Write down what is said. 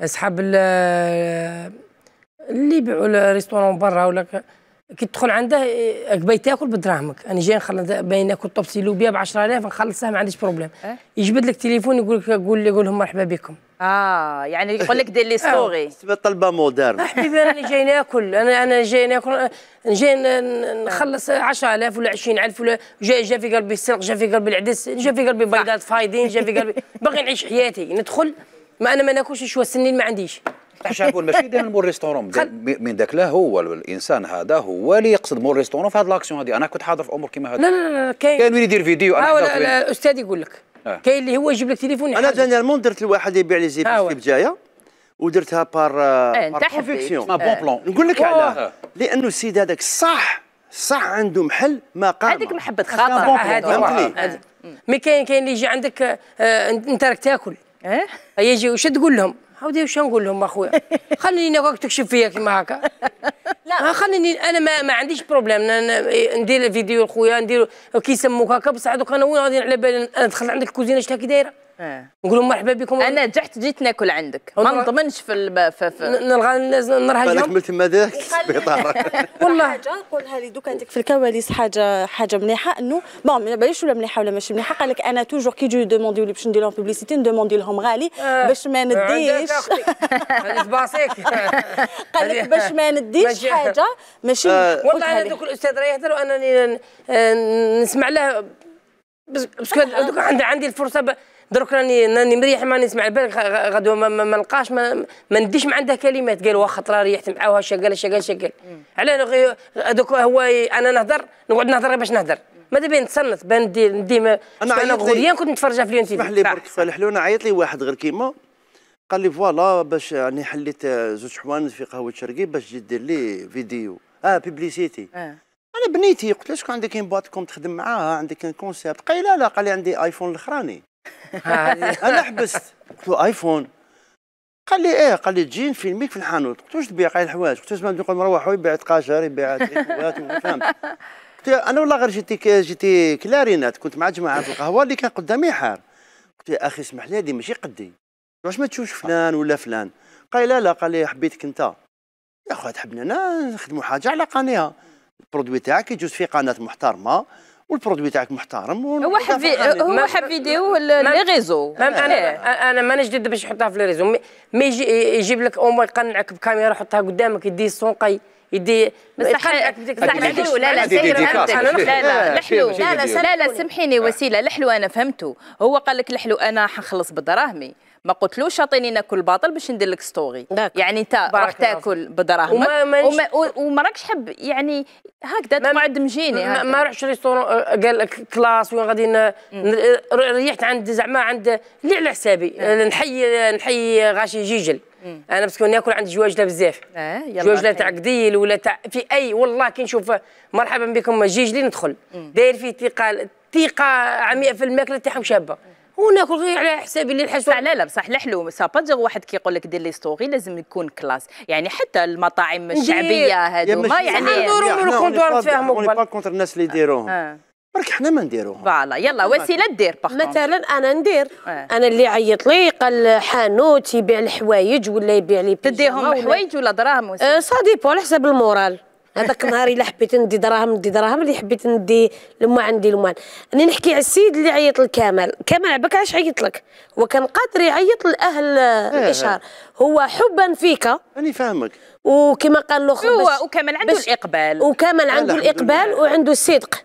اصحاب اللي يبيعوا ريستورون برا ولا كي تدخل عنده قبي إيه، تاكل بدراهمك انا جاي نخلص باين ناكل طبسي لوبيا ب 10000 نخلصها ما عنديش بروبليم أه؟ يجبد لك تليفون يقول لك قول قول لهم مرحبا بكم اه يعني يقول لك دير لي آه. ستوري تبقى طلبه مودرن حبيبي انا جاي ناكل انا انا جاي ناكل انا جاي نخلص 10000 ولا 20000 ولا جاي جا في قلبي السرق جا في قلبي العدس جا في قلبي بيضات فايدين جا في قلبي باغي نعيش حياتي ندخل ما انا ما ناكلش شويه السنين ما عنديش ماشي دائما مور ريستورون من ذاك لا هو الانسان هذا هو اللي يقصد مور ريستورون في هذه لاكسيون هذه انا كنت حاضر في امور كيما هذا لا لا لا كاين كاين اللي يدير فيديو انا آه، لا لا الاستاذ يقول لك آه. كاين اللي هو يجيب لك تليفون انا دانيالمون درت لواحد يبيع لي زيبس آه، في بجايه ودرتها بار آه، انت بون بلون نقول لك علاه لانه السيد هذاك صح صح عنده محل ما قام هذيك محبه خاطر هذه مي كاين كاين اللي يجي عندك انت راك تاكل ايه يجي وش تقول لهم؟ عاودي وش نقول لهم اخويا خليني هكاك تكشف فيا كيما هكا لا خليني انا ما, ما عنديش بروبليم إيه، ندير الفيديو لخويا ندير كي يسموك هكا بصح دوك انا وين غادي على بالي انا دخلت عندك الكوزينه شفت كي دايره إيه. نقول لهم مرحبا بكم انا نجحت جيت ناكل عندك ما نضمنش في, الب... في, في نلغى نرهجهم انا السبيطار والله حاجه نقولها لي دوك عندك في الكواليس حاجه حاجه مليحه انه بون ما باليش ولا مليحه ولا ماشي مليحه قال لك انا توجور كي جو دوموندي لي باش ندير لهم بوبليسيتي ندوموندي لهم غالي باش ما آه، نديش قال لك باش ما نديش حاجه ماشي آه. والله انا دوك الاستاذ يهضر وانني آه، نسمع له بس عندي عندي الفرصه درك راني راني مريح ما نسمع البال غدو ما, ما, ما نلقاش ما, ما نديش مع عندها كلمات قال واخا خطره ريحت معاها شقال شقال شقال على هذوك هو انا نهضر نقعد نهضر باش نهضر ماذا بين نتصنت بان ندير ندي انا انا غوريا كنت نتفرج في اليوم اسمح لي برك لو انا عيط لي واحد غير كيما قال لي فوالا باش راني يعني حليت زوج حوانت في قهوه شرقي باش تجي دير لي فيديو اه بيبليسيتي آه. انا بنيتي قلت له شكون عندك كاين كوم تخدم معاها عندك كونسيبت قايله لا لا قال لي عندي ايفون الاخراني انا حبست قلت له ايفون قال لي ايه قال لي تجي نفيلميك في الحانوت قلت له واش تبيع قال الحوايج قلت له نقول نروح يبيع تقاشر يبيع فهمت قلت انا والله غير جيتي جيتي كلارينات كنت مع جماعه في القهوه اللي كان قدامي حار قلت له اخي اسمح لي هذه ماشي قدي واش ما تشوفش فلان ولا فلان قال لا لا قال لي حبيتك انت يا خويا تحبنا انا نخدموا حاجه على قانيها البرودوي تاعك يجوز في قناه محترمه والبرودوي تاعك محترم هو حب هو حب فيديو لي ريزو إيه. انا انا مانيش ضد باش يحطها في لي ريزو مي يجيب لك او يقنعك بكاميرا حطها قدامك يدي السونقي يدي بصح الحلو لا لا لا لا آه، لا لا لا سامحيني وسيله الحلو انا فهمته هو قال لك الحلو انا حنخلص بدراهمي ما قلتلوش عطيني ناكل باطل باش ندير لك ستوري يعني انت راح تاكل بدراهمك وما, وما, راكش حب يعني هكذا تقعد مجيني ما, ما رحتش ريستورون آه، قال لك كلاس وين غادي ريحت عند زعما عند اللي على حسابي نعم. آه، نحيي نحيي غاشي جيجل انا انا باسكو ناكل عند جواجله بزاف آه، جواجله تاع قديل ولا تاع في اي والله كي نشوف مرحبا بكم جيجلي ندخل داير فيه ثقه ثقه عمياء في الماكله تاعهم شابه وناكل غير على حسابي اللي الحشو لا لا بصح الحلو سا با دير واحد كيقول لك دير لي ستوري لازم يكون كلاس يعني حتى المطاعم الشعبيه هذو ما يعني من الكونتوار نتفاهموا قبل با كونتر الناس اللي يديروهم آه، آه. برك حنا ما نديروهم فوالا يلا وسيله دير مثلا انا ندير آه. انا اللي عيط لي قال حانوت يبيع الحوايج ولا يبيع لي تديهم حوايج ولا دراهم سا ديبو على حساب المورال هذاك النهار الا حبيت ندي دراهم ندي دراهم اللي حبيت ندي لما عندي المال انا نحكي على السيد اللي عيط لكمال كمال عباك علاش عيط لك هو كان قادر يعيط لاهل إيه، الاشهار إيه. هو حبا فيك انا فاهمك وكما قال الاخر هو وكمال عنده الاقبال وكمال عنده الاقبال وعنده الصدق